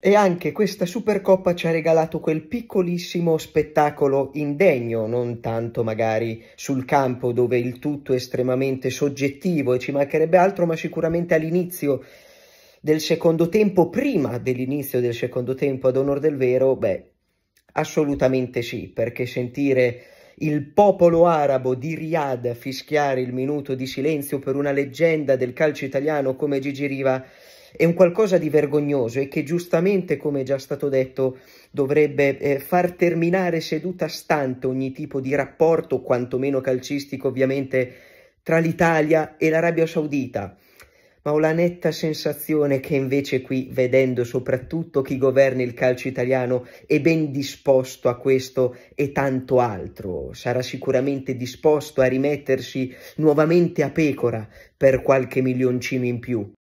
E anche questa Supercoppa ci ha regalato quel piccolissimo spettacolo indegno, non tanto magari sul campo dove il tutto è estremamente soggettivo e ci mancherebbe altro, ma sicuramente all'inizio del secondo tempo, prima dell'inizio del secondo tempo ad onor del vero, beh, assolutamente sì, perché sentire il popolo arabo di Riyadh fischiare il minuto di silenzio per una leggenda del calcio italiano come Gigi Riva è un qualcosa di vergognoso e che giustamente, come è già stato detto, dovrebbe eh, far terminare seduta stante ogni tipo di rapporto, quantomeno calcistico ovviamente, tra l'Italia e l'Arabia Saudita. Ma ho la netta sensazione che invece qui, vedendo soprattutto chi governa il calcio italiano, è ben disposto a questo e tanto altro. Sarà sicuramente disposto a rimettersi nuovamente a pecora per qualche milioncino in più.